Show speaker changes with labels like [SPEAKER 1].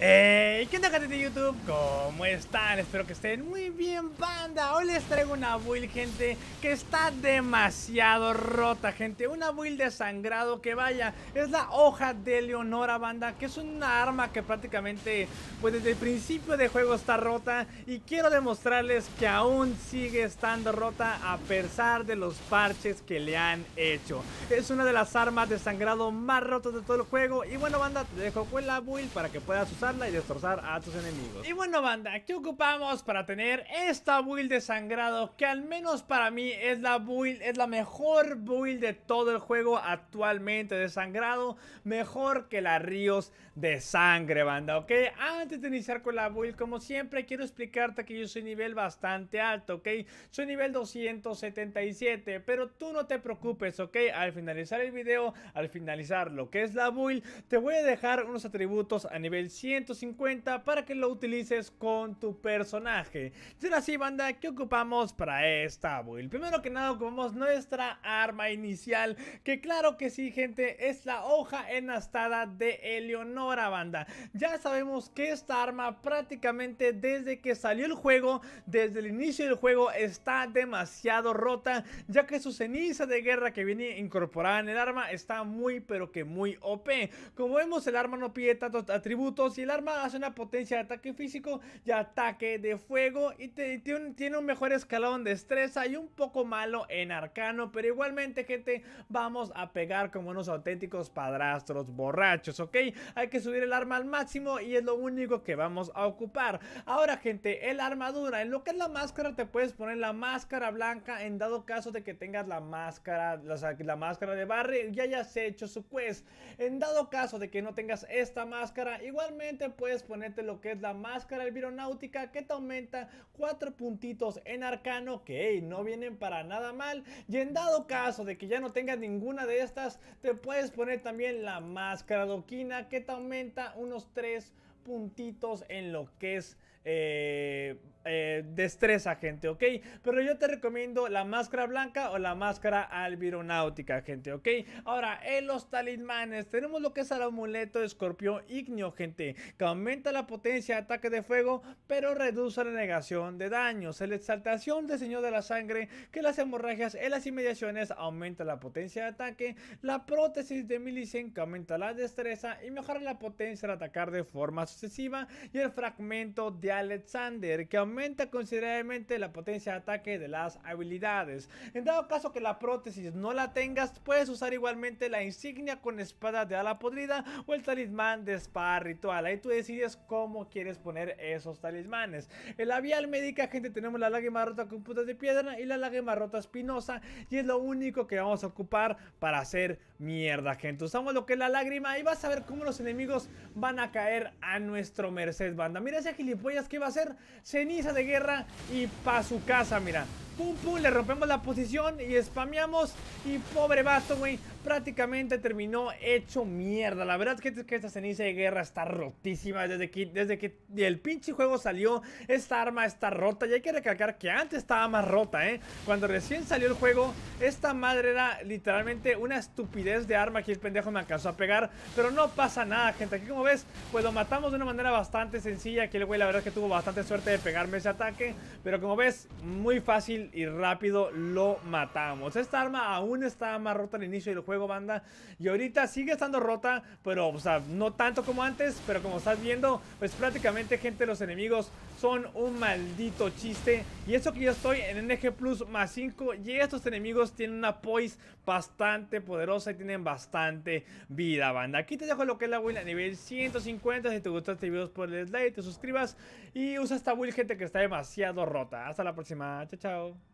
[SPEAKER 1] Eh. ¿qué onda gente de YouTube? ¿Cómo están? Espero que estén muy bien, banda. Hoy les traigo una build, gente, que está demasiado rota, gente. Una build de sangrado que vaya, es la hoja de Leonora, banda, que es una arma que prácticamente, pues desde el principio de juego está rota. Y quiero demostrarles que aún sigue estando rota a pesar de los parches que le han hecho. Es una de las armas de sangrado más rotas de todo el juego. Y bueno, banda, te dejo con la build para que puedas usarla y destrozarla a tus enemigos. Y bueno banda, ¿qué ocupamos para tener esta build de sangrado? Que al menos para mí es la build, es la mejor build de todo el juego actualmente de sangrado. Mejor que la Ríos de sangre banda, ¿ok? Antes de iniciar con la build, como siempre, quiero explicarte que yo soy nivel bastante alto, ¿ok? Soy nivel 277, pero tú no te preocupes, ¿ok? Al finalizar el video, al finalizar lo que es la build, te voy a dejar unos atributos a nivel 150 para que lo utilices con tu personaje. Será así, banda, qué ocupamos para esta build? Primero que nada, ocupamos nuestra arma inicial, que claro que sí, gente, es la hoja enastada de Eleonora, banda. Ya sabemos que esta arma prácticamente desde que salió el juego, desde el inicio del juego, está demasiado rota, ya que su ceniza de guerra que viene incorporada en el arma está muy, pero que muy OP. Como vemos, el arma no pide tantos atributos y el arma hace una potencia de ataque físico y ataque de fuego. Y tiene un mejor escalón de destreza y un poco malo en arcano. Pero igualmente, gente, vamos a pegar como unos auténticos padrastros borrachos, ¿ok? Hay que subir el arma al máximo y es lo único que vamos a ocupar. Ahora, gente, el armadura. En lo que es la máscara, te puedes poner la máscara blanca en dado caso de que tengas la máscara, la máscara de Barry ya hayas hecho su quest. En dado caso de que no tengas esta máscara, igualmente puedes poner Ponete lo que es la máscara vironáutica que te aumenta cuatro puntitos en arcano que no vienen para nada mal y en dado caso de que ya no tengas ninguna de estas te puedes poner también la máscara doquina que te aumenta unos 3 puntitos en lo que es eh, eh, destreza, gente, ¿ok? Pero yo te recomiendo la máscara blanca o la máscara albironáutica, gente, ¿ok? Ahora, en los talismanes tenemos lo que es el amuleto de escorpión ignio, gente, que aumenta la potencia de ataque de fuego, pero reduce la negación de daños. La exaltación del señor de la sangre, que las hemorragias en las inmediaciones aumenta la potencia de ataque. La prótesis de Millicent, que aumenta la destreza y mejora la potencia de atacar de forma sucesiva. Y el fragmento de Alexander, que aumenta aumenta considerablemente la potencia de ataque de las habilidades. En dado caso que la prótesis no la tengas, puedes usar igualmente la insignia con espada de ala podrida o el talismán de espada ritual. Ahí tú decides cómo quieres poner esos talismanes. El vial médica, gente, tenemos la lágrima rota con putas de piedra y la lágrima rota espinosa y es lo único que vamos a ocupar para hacer mierda, gente. Usamos lo que es la lágrima y vas a ver cómo los enemigos van a caer a nuestro merced, banda. Mira ese gilipollas que va a hacer ceniza de guerra y pa' su casa, mira. Pum, pum, le rompemos la posición y spameamos. Y pobre basto güey, prácticamente terminó hecho mierda. La verdad es que, esta ceniza de guerra está rotísima. Desde que, desde que el pinche juego salió, esta arma está rota. Y hay que recalcar que antes estaba más rota, ¿eh? Cuando recién salió el juego, esta madre era literalmente una estupidez de arma que el pendejo me alcanzó a pegar. Pero no pasa nada, gente. Aquí como ves, pues lo matamos de una manera bastante sencilla. Aquí el güey la verdad es que tuvo bastante suerte de pegarme ese ataque. Pero como ves, muy fácil y rápido lo matamos. Esta arma aún estaba más rota al inicio del juego juego, banda. Y ahorita sigue estando rota, pero, o sea, no tanto como antes, pero como estás viendo, pues prácticamente, gente, los enemigos son un maldito chiste. Y eso que yo estoy en NG Plus más 5 y estos enemigos tienen una poise bastante poderosa y tienen bastante vida, banda. Aquí te dejo lo que es la Will a nivel 150. Si te gustó este video, por pues, el like, te suscribas y usa esta will gente, que está demasiado rota. Hasta la próxima. Chao, chao.